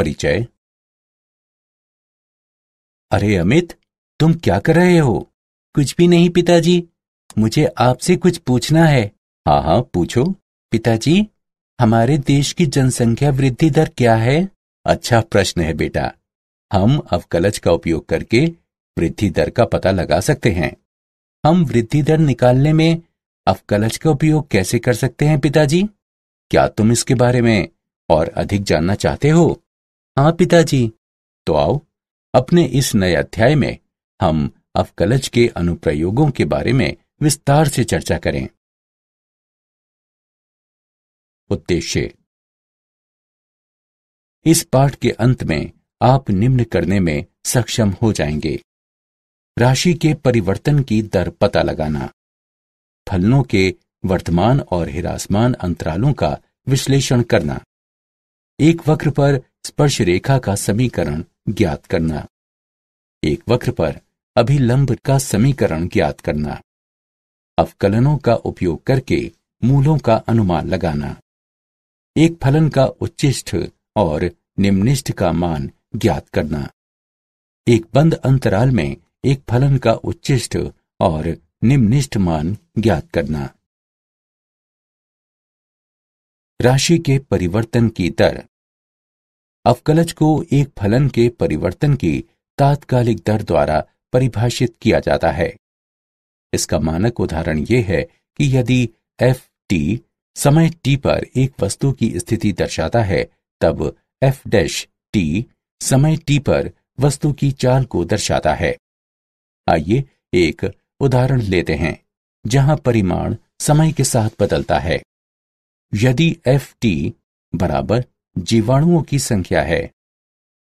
परिचय अरे अमित तुम क्या कर रहे हो कुछ भी नहीं पिताजी मुझे आपसे कुछ पूछना है हाँ हाँ पूछो पिताजी हमारे देश की जनसंख्या वृद्धि दर क्या है अच्छा प्रश्न है बेटा हम अवकलज का उपयोग करके वृद्धि दर का पता लगा सकते हैं हम वृद्धि दर निकालने में अवकलज का उपयोग कैसे कर सकते हैं पिताजी क्या तुम इसके बारे में और अधिक जानना चाहते हो हाँ पिताजी तो आओ अपने इस नए अध्याय में हम अवकलज के अनुप्रयोगों के बारे में विस्तार से चर्चा करें उद्देश्य इस पाठ के अंत में आप निम्न करने में सक्षम हो जाएंगे राशि के परिवर्तन की दर पता लगाना फलनों के वर्तमान और हिरासमान अंतरालों का विश्लेषण करना एक वक्र पर स्पर्श रेखा का समीकरण ज्ञात करना एक वक्र पर अभिलंब का समीकरण ज्ञात करना अवकलनों का उपयोग करके मूलों का अनुमान लगाना एक फलन का उच्चिष्ठ और निम्निष्ठ का मान ज्ञात करना एक बंद अंतराल में एक फलन का उच्चिष्ट और निम्निष्ठ मान ज्ञात करना राशि के परिवर्तन की दर अवकलज को एक फलन के परिवर्तन की तात्कालिक दर द्वारा परिभाषित किया जाता है इसका मानक उदाहरण यह है कि यदि एफ टी समय टी पर एक वस्तु की स्थिति दर्शाता है तब एफ डैश टी समय टी पर वस्तु की चाल को दर्शाता है आइए एक उदाहरण लेते हैं जहां परिमाण समय के साथ बदलता है यदि एफ टी बराबर जीवाणुओं की संख्या है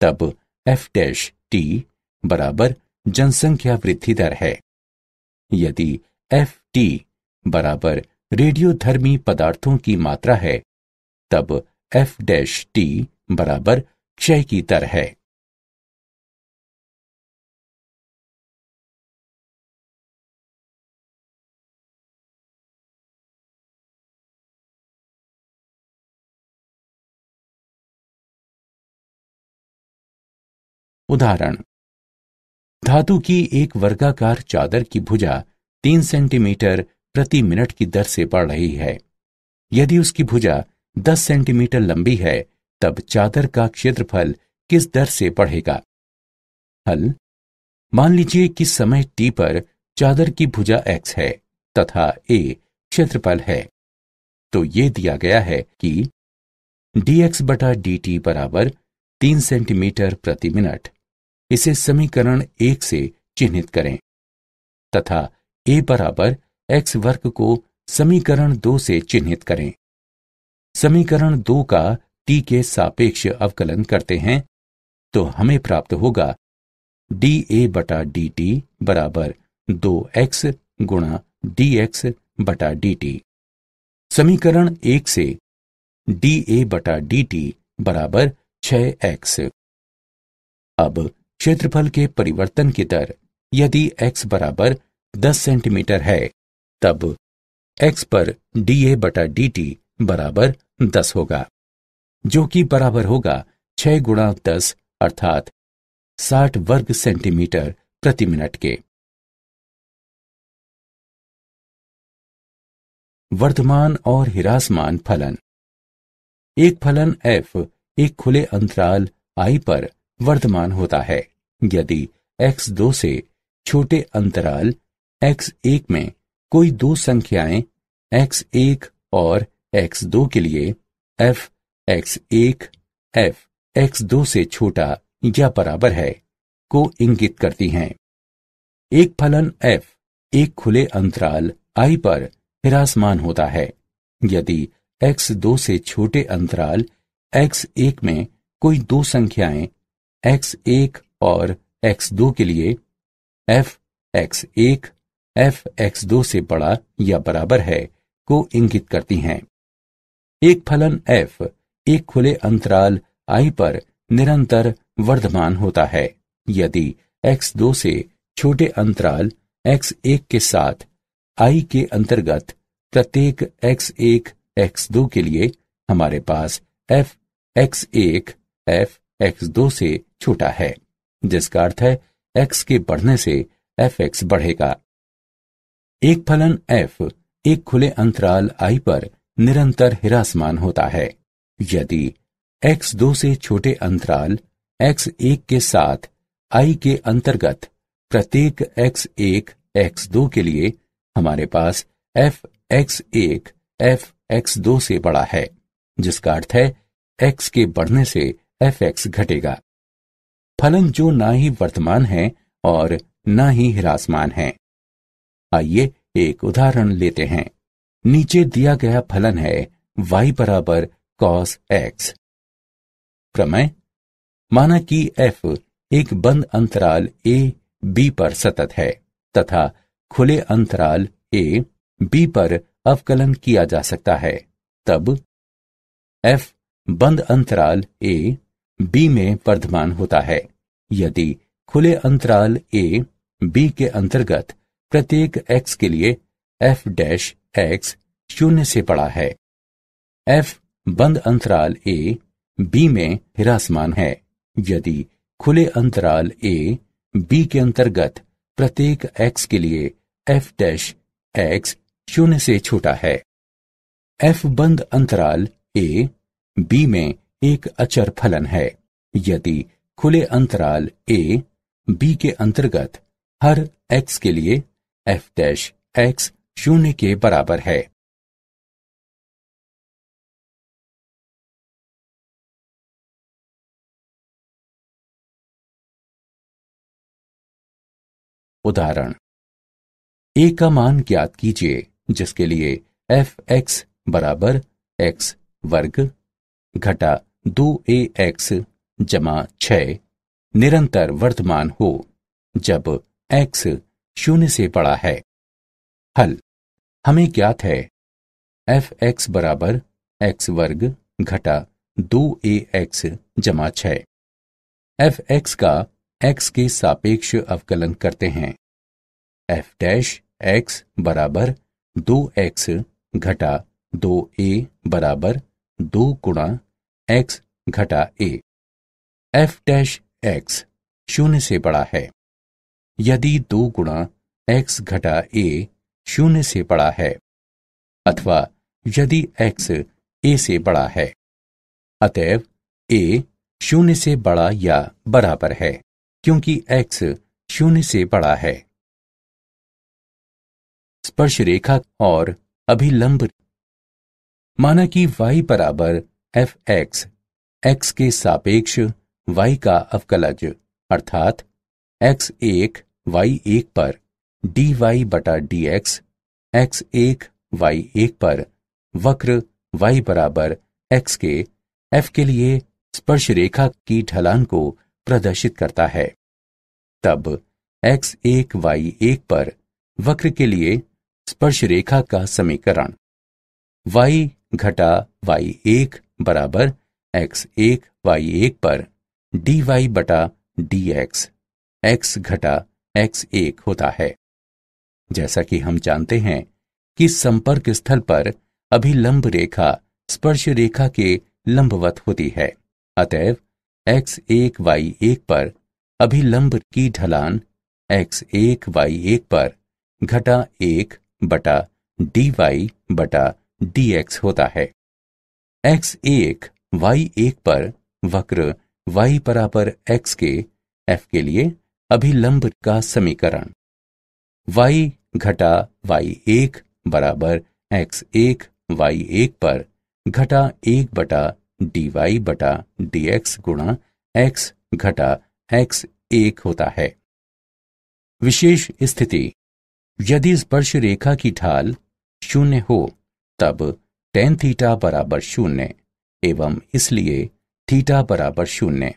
तब एफ डैश टी बराबर जनसंख्या वृद्धि दर है यदि एफ टी बराबर रेडियोधर्मी पदार्थों की मात्रा है तब एफ डैश टी बराबर क्षय की दर है उदाहरण धातु की एक वर्गाकार चादर की भुजा तीन सेंटीमीटर प्रति मिनट की दर से बढ़ रही है यदि उसकी भुजा दस सेंटीमीटर लंबी है तब चादर का क्षेत्रफल किस दर से बढ़ेगा हल मान लीजिए कि समय टी पर चादर की भुजा एक्स है तथा ए क्षेत्रफल है तो ये दिया गया है कि डीएक्स बटा डी टी बराबर तीन सेंटीमीटर प्रति मिनट इसे समीकरण एक से चिन्हित करें तथा ए बराबर एक्स वर्ग को समीकरण दो से चिन्हित करें समीकरण दो का टी के सापेक्ष अवकलन करते हैं तो हमें प्राप्त होगा डी ए बटा डी टी बराबर दो एक्स गुणा डी एक्स बटा डी टी समीकरण एक से डी ए बटा डी टी बराबर छ एक्स अब क्षेत्रफल के परिवर्तन की दर यदि x बराबर 10 सेंटीमीटर है तब x पर dA बटा dt बराबर 10 होगा जो कि बराबर होगा 6 गुणा दस अर्थात 60 वर्ग सेंटीमीटर प्रति मिनट के वर्धमान और हिरासमान फलन एक फलन f एक खुले अंतराल i पर वर्तमान होता है यदि एक्स दो से छोटे अंतराल एक्स एक में कोई दो संख्याएं एक्स एक और एक्स दो के लिए एफ एक्स एक एफ एक्स दो से छोटा या बराबर है को इंगित करती हैं एक फलन एफ एक खुले अंतराल आई पर हिरासमान होता है यदि एक्स दो से छोटे अंतराल एक्स एक में कोई दो संख्याएं एक्स एक और एक्स दो के लिए एफ एक्स एक एफ एक्स दो से बड़ा या बराबर है को इंगित करती हैं एक फलन एफ एक खुले अंतराल आई पर निरंतर वर्धमान होता है यदि एक्स दो से छोटे अंतराल एक्स एक के साथ आई के अंतर्गत प्रत्येक एक्स एक एक्स दो के लिए हमारे पास एफ एक्स एक एफ एक्स दो से छोटा है जिसका अर्थ है एक्स के बढ़ने से एफ एक्स बढ़ेगा एक फलन एफ एक खुले अंतराल आई पर निरंतर हिरासमान होता है यदि एक्स दो से छोटे अंतराल एक्स एक के साथ आई के अंतर्गत प्रत्येक एक्स एक एक्स दो के लिए हमारे पास एफ एक्स एक एफ एक्स दो से बड़ा है जिसका अर्थ है एक्स के बढ़ने से एक्स घटेगा फलन जो ना ही वर्तमान है और ना ही हिरासमान है आइए एक उदाहरण लेते हैं नीचे दिया गया फलन है वाई बराबर कॉस एक्स प्रमेय माना कि एफ एक बंद अंतराल ए बी पर सतत है तथा खुले अंतराल ए बी पर अवकलन किया जा सकता है तब एफ बंद अंतराल ए बी में वर्धमान होता है यदि खुले अंतराल ए बी के अंतर्गत प्रत्येक एक्स के लिए एफ डैश एक्स शून्य से बड़ा है एफ बंद अंतराल ए बी में हिरासमान है यदि खुले अंतराल ए बी के अंतर्गत प्रत्येक एक्स के लिए एफ डैश एक्स शून्य से छोटा है एफ बंद अंतराल ए बी में एक अचर फलन है यदि खुले अंतराल ए बी के अंतर्गत हर एक्स के लिए एफ डैश एक्स शून्य के बराबर है उदाहरण ए का मान ज्ञात कीजिए जिसके लिए एफ एक्स बराबर एक्स वर्ग घटा दो ए एक्स जमा छ निरंतर वर्तमान हो जब एक्स शून्य से बड़ा है हल हमें ज्ञात है एफ एक्स बराबर एक्स वर्ग घटा दो ए एक्स जमा छ एफ एक्स का एक्स के सापेक्ष अवकलन करते हैं एफ डैश एक्स बराबर दो एक्स घटा दो ए बराबर दो गुणा एक्स घटा ए एफ डैश एक्स शून्य से बड़ा है यदि दो गुणा एक्स घटा ए शून्य से बड़ा है अथवा यदि एक्स ए से बड़ा है अतएव ए शून्य से बड़ा या बराबर है क्योंकि एक्स शून्य से बड़ा है स्पर्श रेखा और अभिलंब माना कि वाई बराबर एफ एक्स एक्स के सापेक्ष वाई का अवकलज अर्थात एक्स एक वाई एक पर डी वाई बटा डी एक्स एक्स एक वाई एक पर वक्र वाई बराबर एक्स के एफ के लिए स्पर्श रेखा की ढलान को प्रदर्शित करता है तब एक्स एक वाई एक पर वक्र के लिए स्पर्श रेखा का समीकरण वाई घटा वाई एक बराबर एक्स एक वाई एक पर डी वाई बटा डी एक्स एक्स घटा एक्स एक होता है जैसा कि हम जानते हैं कि संपर्क स्थल पर अभिलंब रेखा स्पर्श रेखा के लंबवत होती है अतएव एक्स एक वाई एक पर अभिलंब की ढलान एक्स एक वाई एक पर घटा एक बटा डी वाई बटा डी एक्स होता है एक्स एक वाई एक पर वक्र वाई बराबर एक्स के एफ के लिए अभिलंब का समीकरण y घटा y1 एक बराबर x1 y1 वाई एक पर घटा एक बटा डी वाई बटा डी एक्स गुणा एक्स घटा एक्स एक होता है विशेष स्थिति यदि स्पर्श रेखा की ढाल शून्य हो तब टेन थीटा बराबर शून्य एवं इसलिए थीटा बराबर शून्य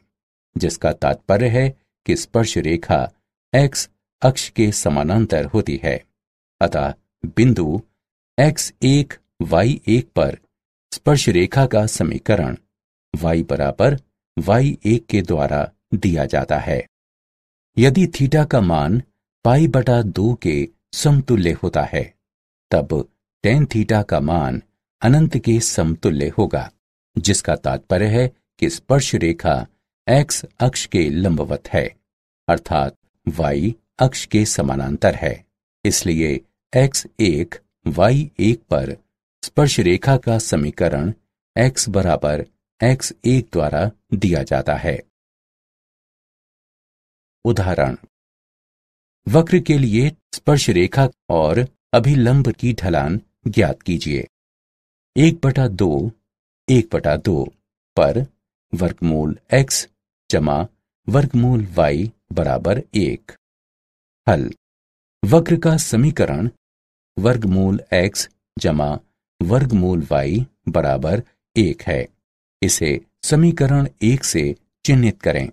जिसका तात्पर्य है कि स्पर्श रेखा x अक्ष के समानांतर होती है अतः बिंदु x एक एक पर स्पर्श रेखा का समीकरण y बराबर वाई एक के द्वारा दिया जाता है यदि थीटा का मान पाई बटा दो के समतुल्य होता है तब टेन थीटा का मान अनंत के समतुल्य होगा जिसका तात्पर्य है कि स्पर्श रेखा एक्स अक्ष के लंबवत है अर्थात वाई अक्ष के समानांतर है इसलिए एक्स एक वाई एक पर स्पर्श रेखा का समीकरण एक्स बराबर एक्स एक द्वारा दिया जाता है उदाहरण वक्र के लिए स्पर्श रेखा और अभिलंब की ढलान ज्ञात कीजिए एक बटा दो एक बटा दो पर वर्गमूल एक्स जमा वर्गमूल वाई बराबर एक हल वक्र का समीकरण वर्गमूल एक्स जमा वर्गमूल वाई बराबर एक है इसे समीकरण एक से चिन्हित करें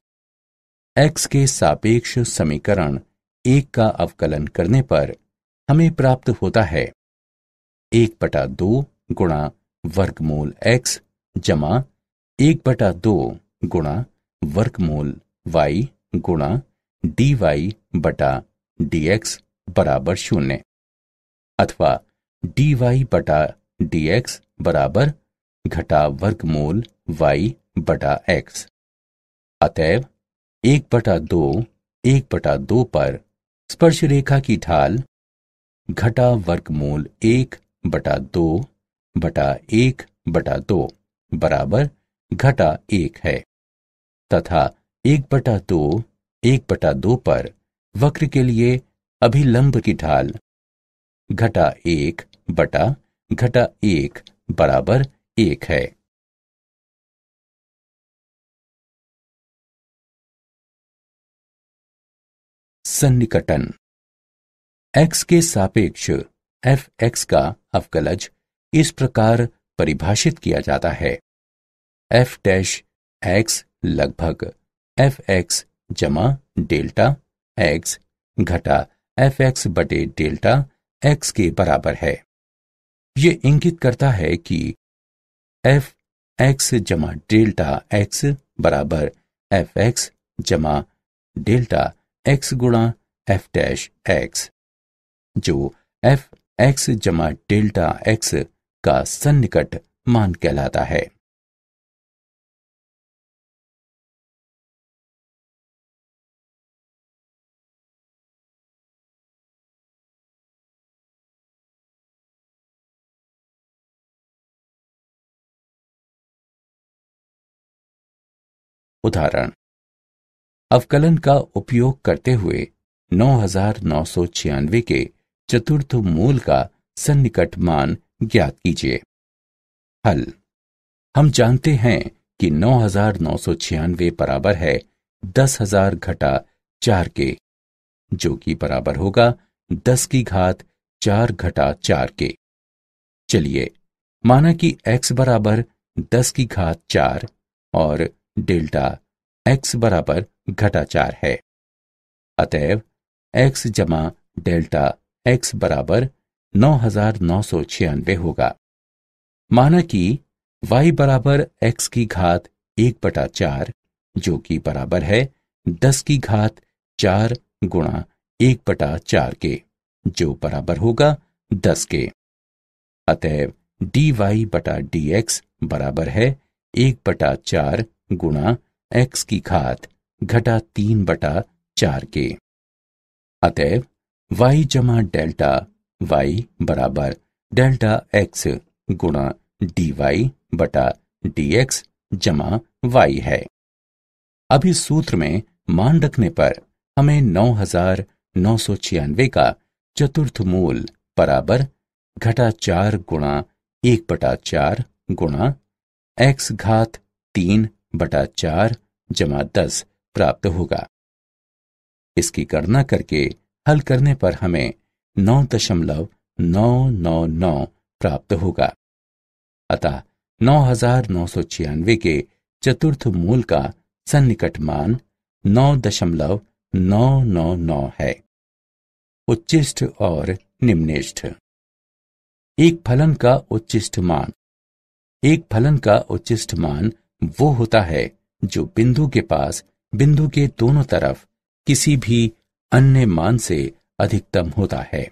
एक्स के सापेक्ष समीकरण एक का अवकलन करने पर हमें प्राप्त होता है एक बटा दो गुणा वर्गमूल एक्स जमा एक बटा दो गुणा वर्गमूल वाई गुणा डी वाई बटा डी एक्स बराबर शून्य अथवा डी वाई बटा डी एक्स बराबर घटा वर्गमूल वाई बटा एक्स अतएव एक बटा दो एक बटा दो पर स्पर्श रेखा की ढाल घटा वर्गमूल एक बटा दो बटा एक बटा दो बराबर घटा एक है तथा एक बटा दो एक बटा दो पर वक्र के लिए अभिलंब की ढाल घटा एक बटा घटा एक बराबर एक है सन्निकटन x के सापेक्ष एफ एक्स का अवकलज इस प्रकार परिभाषित किया जाता है एफ डैश एक्स लगभग एफ एक्स जमा डेल्टा एक्स घटा एफ एक्स बटे डेल्टा एक्स के बराबर है ये इंगित करता है कि एफ एक्स जमा डेल्टा एक्स बराबर एफ एक्स जमा डेल्टा एक्स गुणा एफ डैश एक्स जो एफ एक्स जमा डेल्टा एक्स का सन्निकट मान कहलाता है उदाहरण अवकलन का उपयोग करते हुए नौ के चतुर्थ मूल का सन्निकट मान ज्ञात कीजिए हल हम जानते हैं कि 9,996 बराबर है 10,000 घटा चार के जो कि बराबर होगा 10 की घात चार घटा चार के चलिए माना कि x बराबर 10 की घात चार और डेल्टा x बराबर घटा चार है अतएव x जमा डेल्टा x बराबर नौ हजार नौ सौ होगा माना कि y बराबर एक्स की घात एक बटा चार जो कि बराबर है दस की घात चार गुणा एक बटा चार के जो बराबर होगा दस के अतएव डी वाई बटा डी एक्स बराबर है एक बटा चार गुणा एक्स की घात घटा तीन बटा चार के अतएव y जमा डेल्टा वाई बराबर डेल्टा एक्स गुणा डी वाई बटा डी एक्स जमा वाई है अभी सूत्र में मान रखने पर हमें नौ हजार नौ सौ छियानवे का चतुर्थ मूल बराबर घटा चार गुणा एक बटा चार गुणा एक्स घात तीन बटा चार जमा दस प्राप्त होगा इसकी गणना करके हल करने पर हमें नौ दशमलव नौ नौ नौ प्राप्त होगा अतः नौ हजार नौ सौ छियानवे के चतुर्थ मूल का सन्निकट मान नौ दशमलव नौ नौ नौ है उच्चिष्ट और निम्निष्ठ एक फलन का उच्चिष्ट मान एक फलन का उच्चिष्ट मान वो होता है जो बिंदु के पास बिंदु के दोनों तरफ किसी भी अन्य मान से अधिकतम होता है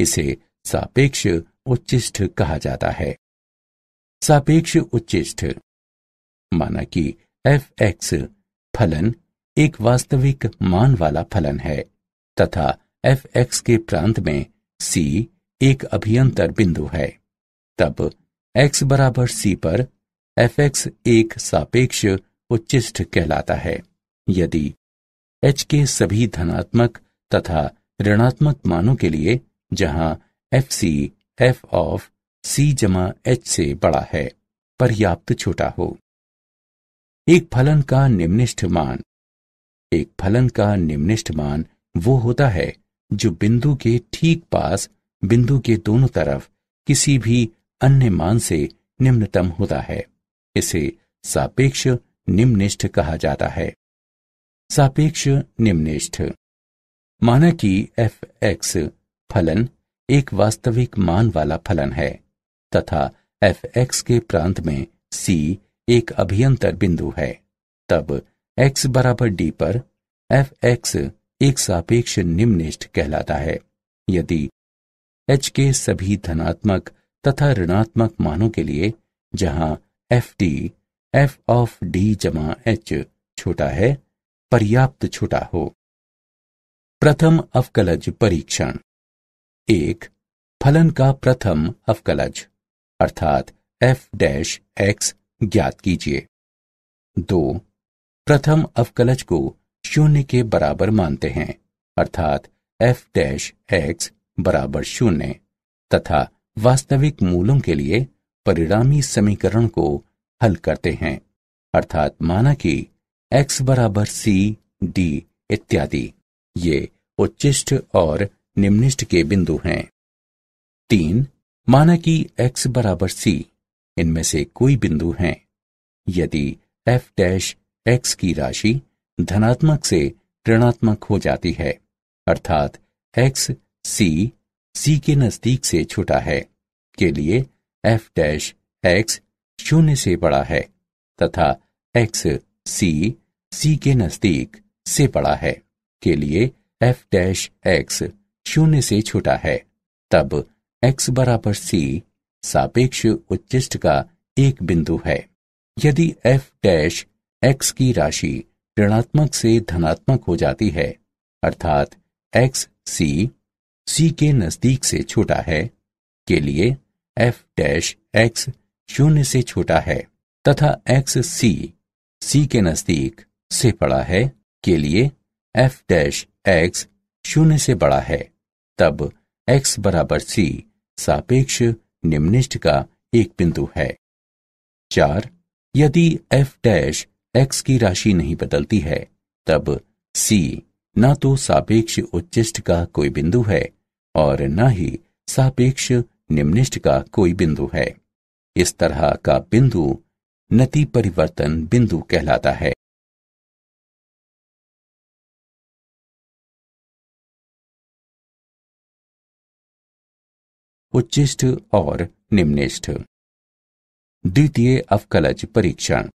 इसे सापेक्ष उच्चिष्ठ कहा जाता है सापेक्ष उच्चिष्ठ माना कि एफ एक्स फलन एक वास्तविक मान वाला फलन है तथा एफ एक्स के प्रांत में सी एक अभियंतर बिंदु है तब एक्स बराबर सी पर एफ एक्स एक सापेक्ष उच्चिष्ठ कहलाता है यदि एच के सभी धनात्मक तथा ऋणात्मक मानों के लिए जहां f c f of c जमा एच से बड़ा है पर्याप्त छोटा हो एक फलन का निम्निष्ठ मान एक फलन का निम्निष्ठ मान वो होता है जो बिंदु के ठीक पास बिंदु के दोनों तरफ किसी भी अन्य मान से निम्नतम होता है इसे सापेक्ष निम्निष्ठ कहा जाता है सापेक्ष निम्निष्ठ माना कि एफ एक्स फलन एक वास्तविक मान वाला फलन है तथा एफ एक्स के प्रांत में सी एक अभियंतर बिंदु है तब एक्स बराबर डी पर एफ एक्स एक सापेक्ष निम्निष्ठ कहलाता है यदि एच के सभी धनात्मक तथा ऋणात्मक मानों के लिए जहां f d f of d जमा एच छोटा है पर्याप्त छोटा हो प्रथम अवकलज परीक्षण एक फलन का प्रथम अवकलज अर्थात एफ डैश एक्स ज्ञात कीजिए दो प्रथम अवकलज को शून्य के बराबर मानते हैं अर्थात एफ डैश एक्स बराबर शून्य तथा वास्तविक मूलों के लिए परिणामी समीकरण को हल करते हैं अर्थात माना कि x बराबर सी डी इत्यादि ये उच्चिष्ट और निम्निष्ट के बिंदु हैं तीन माना कि x बराबर सी इनमें से कोई बिंदु है यदि f डैश एक्स की राशि धनात्मक से ऋणात्मक हो जाती है अर्थात x c c के नजदीक से छोटा है के लिए f डैश एक्स शून्य से बड़ा है तथा x c c के नजदीक से बड़ा है के लिए एफ डैश एक्स शून्य से छोटा है तब एक्स बराबर सी सापेक्ष उच्चिष्ट का एक बिंदु है यदि एफ डैश एक्स की राशि ऋणात्मक से धनात्मक हो जाती है अर्थात एक्स सी सी के नजदीक से छोटा है के लिए एफ डैश एक्स शून्य से छोटा है तथा एक्स सी सी के नजदीक से पड़ा है के लिए एफ डैश एक्स शून्य से बड़ा है तब एक्स बराबर सी सापेक्ष निम्निष्ट का एक बिंदु है चार यदि एफ डैश एक्स की राशि नहीं बदलती है तब सी न तो सापेक्ष उच्चिष्ट का कोई बिंदु है और न ही सापेक्ष निम्निष्ट का कोई बिंदु है इस तरह का बिंदु नति परिवर्तन बिंदु कहलाता है उच्चिष्ठ और निम्निष्ठ द्वितीय अवकलज परीक्षण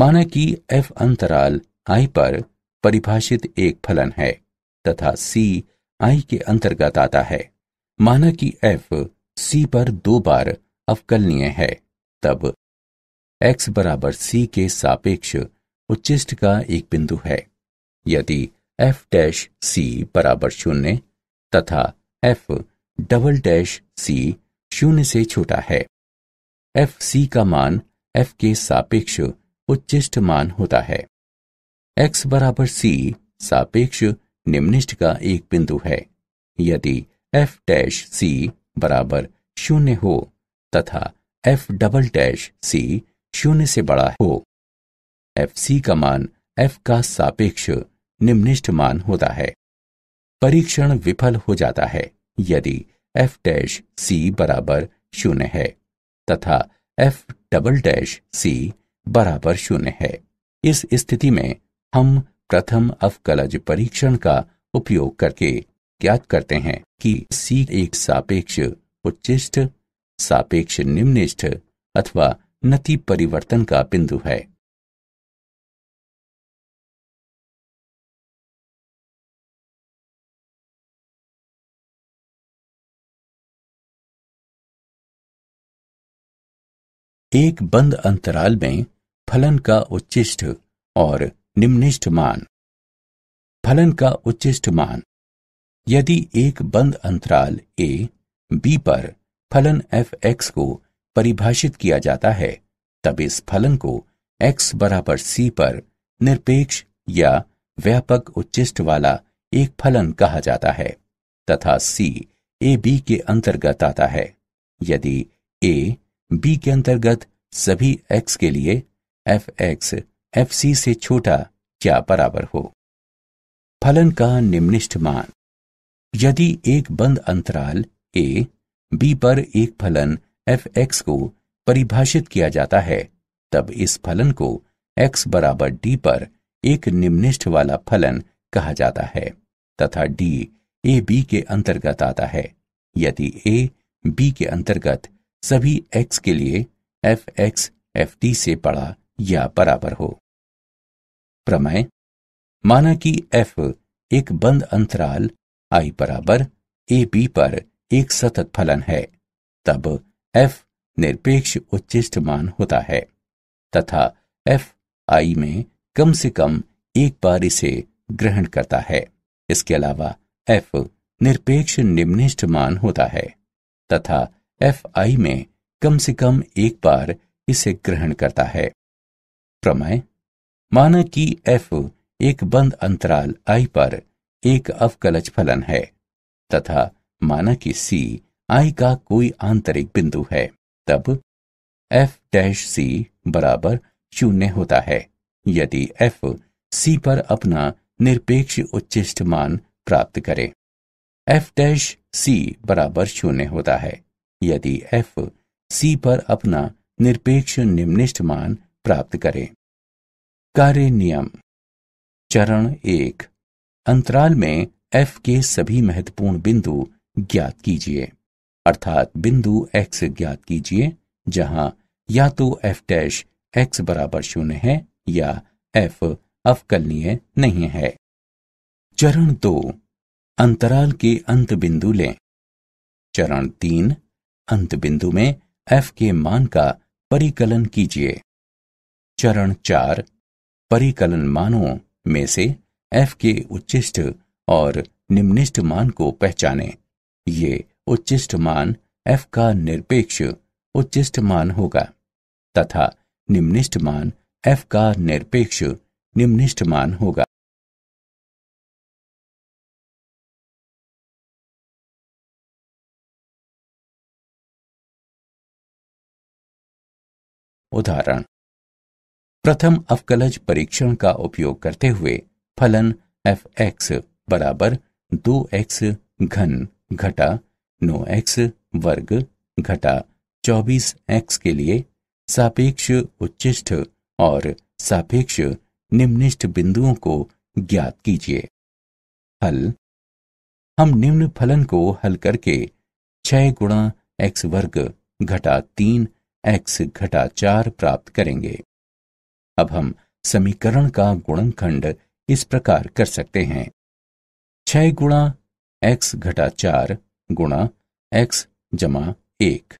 माना कि एफ अंतराल आई पर परिभाषित एक फलन है तथा c i के अंतर्गत आता है माना कि एफ सी पर दो बार अवकलनीय है तब एक्स बराबर सी के सापेक्ष उच्चिष्ट का एक बिंदु है यदि एफ डैश सी बराबर शून्य तथा एफ डबल डैश सी शून्य से छोटा है एफ सी का मान एफ के सापेक्ष उच्चिष्ट मान होता है एक्स बराबर सी सापेक्ष निम्निष्ट का एक बिंदु है यदि एफ डैश सी बराबर शून्य हो तथा एफ डबल डैश सी शून्य से बड़ा हो एफ सी का मान एफ का सापेक्ष निम्निष्ट मान होता है परीक्षण विफल हो जाता है यदि एफ डैश सी बराबर शून्य है तथा एफ डबल डैश सी बराबर शून्य है इस स्थिति में हम प्रथम अवकलज परीक्षण का उपयोग करके ज्ञात करते हैं कि सी एक सापेक्ष उच्चिष्ट सापेक्ष निम्निष्ठ अथवा नति परिवर्तन का बिंदु है एक बंद अंतराल में फलन का उच्चिष्ट और निम्निष्ठ मान फलन का उच्चिष्ट मान यदि एक बंद अंतराल ए बी पर फलन एफ एक्स को परिभाषित किया जाता है तब इस फलन को x बराबर सी पर निरपेक्ष या व्यापक उच्चिष्ट वाला एक फलन कहा जाता है तथा c ए बी के अंतर्गत आता है यदि ए बी के अंतर्गत सभी एक्स के लिए एफ एक्स एफ सी से छोटा या बराबर हो फलन का निम्निष्ठ मान यदि एक बंद अंतराल ए बी पर एक फलन एफ एक्स को परिभाषित किया जाता है तब इस फलन को एक्स बराबर डी पर एक निम्निष्ठ वाला फलन कहा जाता है तथा डी ए बी के अंतर्गत आता है यदि ए बी के अंतर्गत सभी x के लिए एफ एक्स एफ टी से बड़ा या बराबर हो प्रमेय माना कि f एक बंद अंतराल i बराबर ए बी पर एक सतत फलन है तब f निरपेक्ष उच्चिष्ट मान होता है तथा f i में कम से कम एक बार इसे ग्रहण करता है इसके अलावा f निरपेक्ष निम्निष्ट मान होता है तथा एफ आई में कम से कम एक बार इसे ग्रहण करता है प्रमेय माना कि एफ एक बंद अंतराल आई पर एक अवकलज फलन है तथा माना कि सी आई का कोई आंतरिक बिंदु है तब एफ डैश सी बराबर शून्य होता है यदि एफ सी पर अपना निरपेक्ष उच्चिष्ट मान प्राप्त करे एफ डैश सी बराबर शून्य होता है यदि एफ सी पर अपना निरपेक्ष निम्निष्ठ मान प्राप्त करें कार्य नियम चरण एक अंतराल में एफ के सभी महत्वपूर्ण बिंदु ज्ञात कीजिए अर्थात बिंदु एक्स ज्ञात कीजिए जहां या तो एफ डैश एक्स बराबर शून्य है या एफ अवकलनीय नहीं है चरण दो अंतराल के अंत बिंदु लें चरण तीन अंत बिंदु में एफ के मान का परिकलन कीजिए चरण चार परिकलन मानों में से एफ के उच्चिष्ट और निम्निष्ट मान को पहचाने ये उच्चिष्ट मान एफ का निरपेक्ष उच्चिष्ट मान होगा तथा निम्निष्ट मान एफ का निरपेक्ष निम्निष्ट मान होगा उदाहरण प्रथम अवकलज परीक्षण का उपयोग करते हुए फलन एफ एक्स बराबर दो एक्स घन घटा नौ एक्स वर्ग घटा चौबीस एक्स के लिए सापेक्ष उच्चिष्ट और सापेक्ष निम्निष्ठ बिंदुओं को ज्ञात कीजिए हल हम निम्न फलन को हल करके छह गुणा एक्स वर्ग घटा तीन एक्स घटा चार प्राप्त करेंगे अब हम समीकरण का गुणनखंड इस प्रकार कर सकते हैं छह गुणा एक्स घटा चार गुणा एक्स जमा एक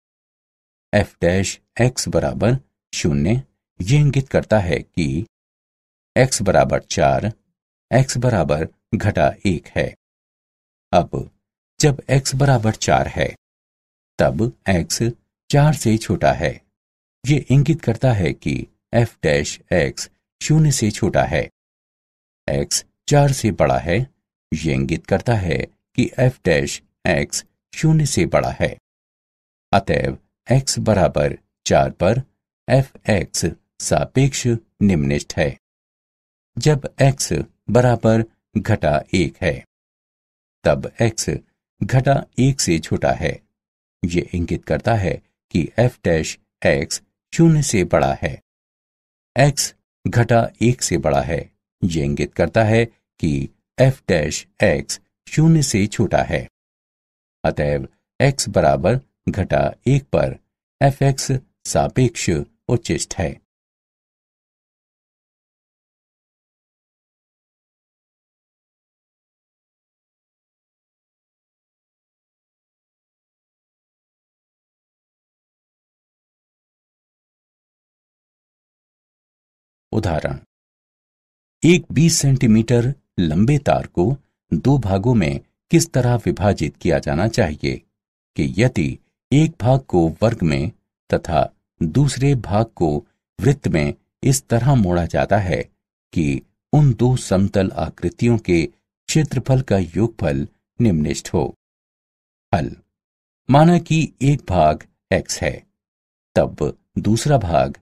एफ डैश एक्स बराबर शून्य ये इंगित करता है कि एक्स बराबर चार एक्स बराबर घटा एक है अब जब एक्स बराबर चार है तब एक्स चार से छोटा है ये इंगित करता है कि एफ डैश एक्स शून्य से छोटा है एक्स चार से बड़ा है ये इंगित करता है कि एफ डैश एक्स शून्य से बड़ा है अतएव एक्स बराबर चार पर एफ एक्स सापेक्ष निम्निष्ठ है जब एक्स बराबर घटा एक है तब एक्स घटा एक से छोटा है ये इंगित करता है कि एफ डैश एक्स शून्य से बड़ा है एक्स घटा एक से बड़ा है ये इंगित करता है कि एफ डैश एक्स शून्य से छोटा है अतएव एक्स बराबर घटा एक पर एफ एक्स सापेक्ष उचिष्ट है उदाहरण एक 20 सेंटीमीटर लंबे तार को दो भागों में किस तरह विभाजित किया जाना चाहिए कि यदि एक भाग को वर्ग में तथा दूसरे भाग को वृत्त में इस तरह मोड़ा जाता है कि उन दो समतल आकृतियों के क्षेत्रफल का योगफल निम्निष्ठ हो हल माना कि एक भाग x है तब दूसरा भाग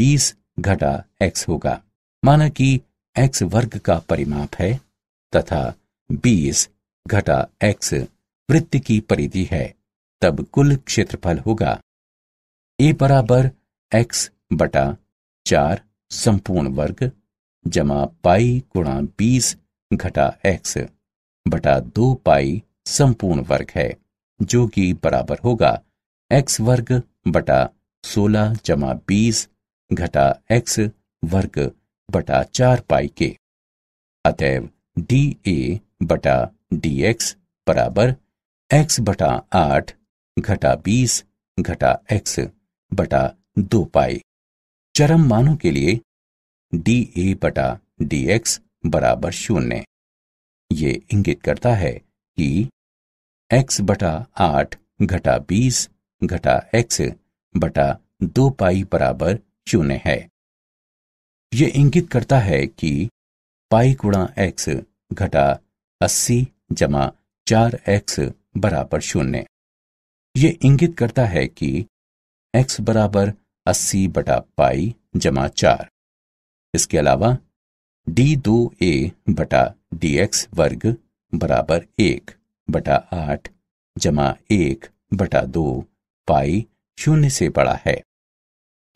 20 घटा x होगा माना कि x वर्ग का परिमाप है तथा 20 घटा x वृत्त की परिधि है तब कुल क्षेत्रफल होगा a बराबर x बटा चार संपूर्ण वर्ग जमा पाई गुणा बीस घटा एक्स बटा दो पाई संपूर्ण वर्ग है जो कि बराबर होगा एक्स वर्ग बटा सोलह जमा बीस घटा एक्स वर्ग बटा चार पाई के अतएव डी ए बटा डी एक्स बराबर एक्स बटा आठ घटा बीस घटा एक्स बटा दो पाई चरम मानों के लिए डी ए बटा डी एक्स बराबर शून्य ये इंगित करता है कि एक्स बटा आठ घटा बीस घटा एक्स बटा दो पाई बराबर शून्य है यह इंगित करता है कि पाई गुणा एक्स घटा अस्सी जमा चार एक्स बराबर शून्य ये इंगित करता है कि x बराबर अस्सी बटा पाई जमा चार इसके अलावा डी दो ए बटा डी एक्स वर्ग बराबर एक बटा आठ जमा एक बटा दो पाई शून्य से बड़ा है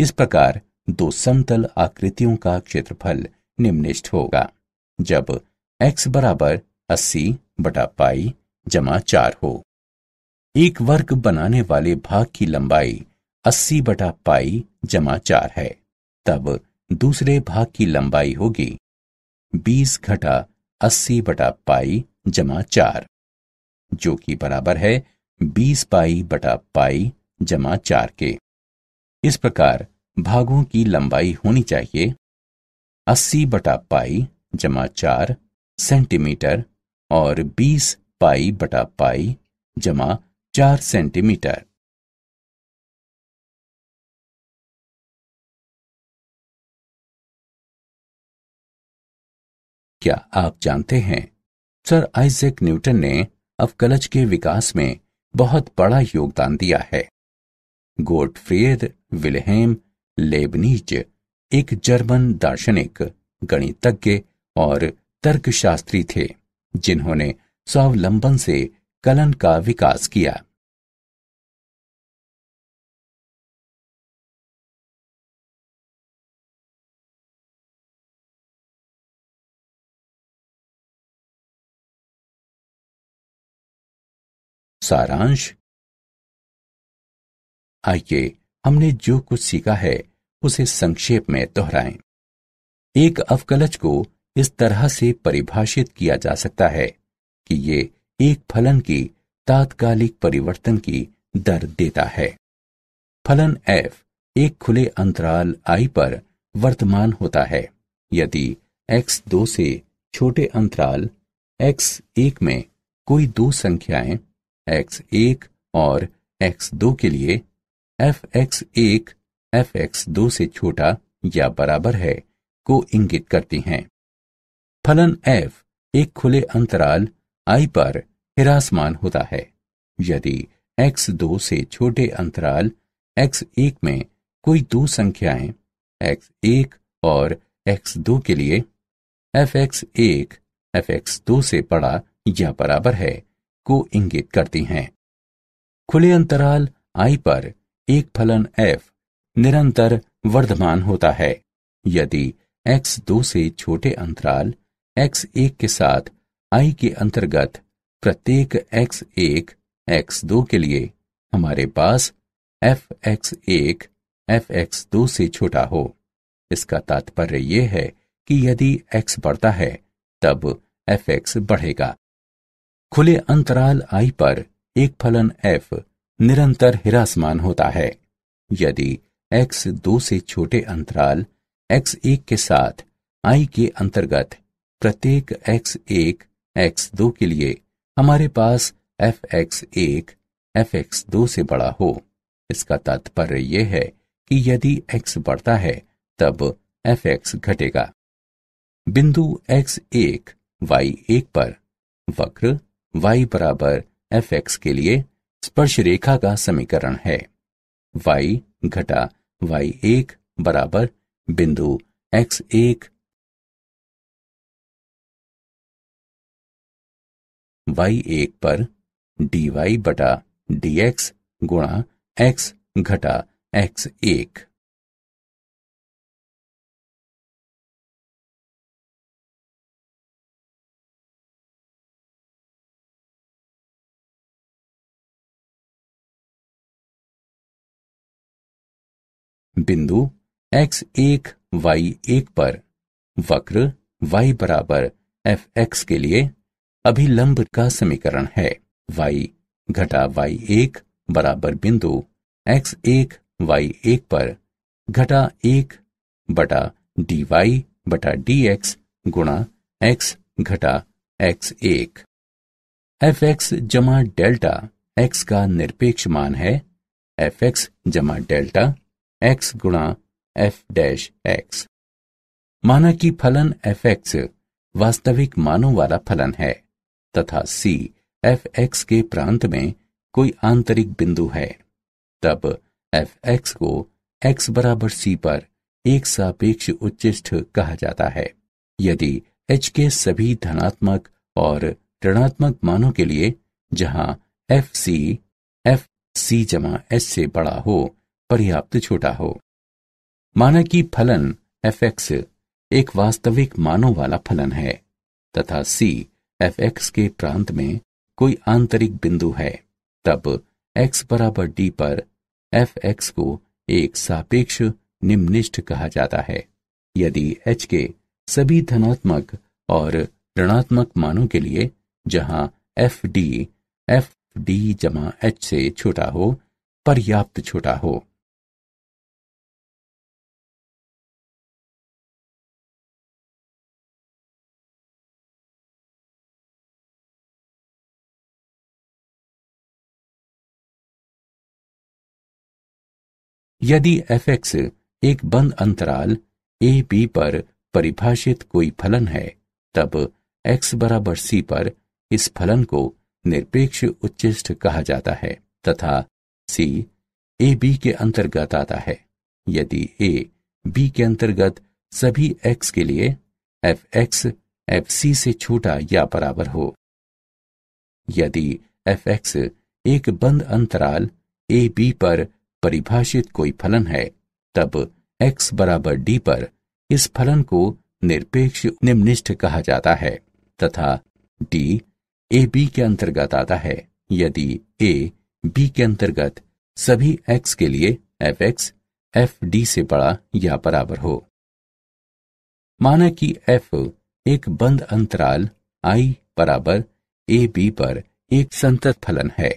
इस प्रकार दो समतल आकृतियों का क्षेत्रफल निम्निष्ट होगा जब x बराबर अस्सी बटा पाई जमा चार हो एक वर्ग बनाने वाले भाग की लंबाई अस्सी बटा पाई जमा चार है तब दूसरे भाग की लंबाई होगी बीस घटा अस्सी बटा पाई जमा चार जो कि बराबर है बीस पाई बटा पाई जमा चार के इस प्रकार भागों की लंबाई होनी चाहिए 80 बटा पाई जमा चार सेंटीमीटर और 20 पाई बटा पाई जमा चार सेंटीमीटर क्या आप जानते हैं सर आइजेक न्यूटन ने अवकलज के विकास में बहुत बड़ा योगदान दिया है गोडफ्रियड विलहेम लेबनीच एक जर्मन दार्शनिक गणितज्ञ और तर्कशास्त्री थे जिन्होंने स्वावलंबन से कलन का विकास किया सारांश आइए हमने जो कुछ सीखा है उसे संक्षेप में दोहराएं। एक अवकलज को इस तरह से परिभाषित किया जा सकता है कि ये एक फलन की तात्कालिक परिवर्तन की दर देता है फलन f एक खुले अंतराल i पर वर्तमान होता है यदि एक्स दो से छोटे अंतराल एक्स एक में कोई दो संख्याएं एक्स एक और एक्स दो के लिए एफ एक्स एक एफ एक्स दो से छोटा या बराबर है को इंगित करती हैं फलन एफ एक खुले अंतराल आई पर हिरासमान होता है यदि एक्स दो से छोटे अंतराल एक्स एक में कोई दो संख्याएं एक्स एक और एक्स दो के लिए एफ एक्स एक एफ एक्स दो से बड़ा या बराबर है को इंगित करती हैं खुले अंतराल आई पर एक फलन f निरंतर वर्धमान होता है यदि x दो से छोटे अंतराल x एक के साथ i के अंतर्गत प्रत्येक x एक x दो के लिए हमारे पास एफ एक्स एक एफ एक्स दो से छोटा हो इसका तात्पर्य यह है कि यदि x बढ़ता है तब एफ एक्स बढ़ेगा खुले अंतराल i पर एक फलन f निरंतर हिरासमान होता है यदि x दो से छोटे अंतराल x एक के साथ i के अंतर्गत प्रत्येक x एक x दो के लिए हमारे पास एफ एक्स एक एफ एक्स दो से बड़ा हो इसका तात्पर्य यह है कि यदि x बढ़ता है तब एफ एक्स घटेगा बिंदु x एक y एक पर वक्र y बराबर एफ एक्स के लिए स्पर्श रेखा का समीकरण है वाई घटा वाई एक बराबर बिंदु एक्स एक वाई एक पर डी वाई बटा डी एक्स गुणा एक्स घटा एक्स एक बिंदु x1 एक एक पर वक्र y बराबर एफ एक्स के लिए अभिलंब का समीकरण है y घटा y1 एक बराबर बिंदु x1 y1 पर घटा एक बटा dy बटा dx गुणा x घटा एक्स एक एफ एक्स जमा डेल्टा x का निरपेक्ष मान है एफ एक्स जमा डेल्टा एक्स गुणा एफ डैश एक्स माना कि फलन एफ एक्स वास्तविक मानों वाला फलन है तथा सी एफ एक्स के प्रांत में कोई आंतरिक बिंदु है तब एफ एक्स को एक्स बराबर सी पर एक सापेक्ष उच्चिष्ठ कहा जाता है यदि एच के सभी धनात्मक और ऋणात्मक मानों के लिए जहां एफ सी एफ सी जमा एच से बड़ा हो पर्याप्त छोटा हो माना कि फलन एफ एक्स एक वास्तविक मानों वाला फलन है तथा सी एफ एक्स के प्रांत में कोई आंतरिक बिंदु है तब एक्स बराबर डी पर एफ एक्स को एक सापेक्ष निम्निष्ठ कहा जाता है यदि एच के सभी धनात्मक और ऋणात्मक मानों के लिए जहां एफ डी एफ डी जमा एच से छोटा हो पर्याप्त छोटा हो यदि एफ एक्स एक बंद अंतराल ए बी पर परिभाषित कोई फलन है तब एक्स बराबर सी पर इस फलन को निरपेक्ष उच्चिष्ट कहा जाता है तथा सी ए बी के अंतर्गत आता है यदि ए बी के अंतर्गत सभी एक्स के लिए एफ एक्स एफ सी से छोटा या बराबर हो यदि एफ एक्स एक बंद अंतराल ए बी पर परिभाषित कोई फलन है तब x बराबर डी पर इस फलन को निरपेक्ष निम्निष्ठ कहा जाता है तथा d ए बी के अंतर्गत आता है यदि a b के अंतर्गत सभी x के लिए एफ एक्स एफ डी से बड़ा या बराबर हो माना कि f एक बंद अंतराल i बराबर ए बी पर एक संतत फलन है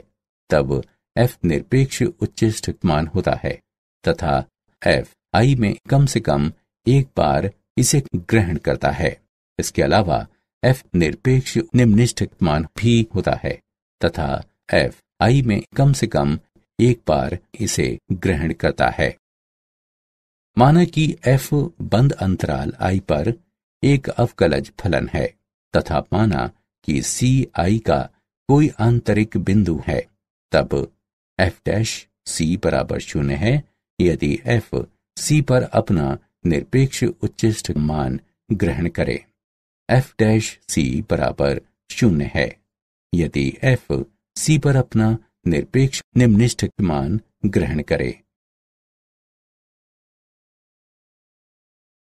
तब एफ निरपेक्ष उच्च मान होता है तथा एफ आई में कम से कम एक बार इसे ग्रहण करता है इसके अलावा एफ निरपेक्ष निम्निष्ठ मान भी होता है तथा एफ आई में कम से कम एक बार इसे ग्रहण करता है माना कि एफ बंद अंतराल आई पर एक अवकलज फलन है तथा माना कि सी आई का कोई आंतरिक बिंदु है तब एफ डैश सी बराबर शून्य है यदि एफ सी पर अपना निरपेक्ष उच्चिष्ट मान ग्रहण करे एफ डैश सी बराबर शून्य है यदि एफ सी पर अपना निरपेक्ष निम्निष्ठ मान ग्रहण करे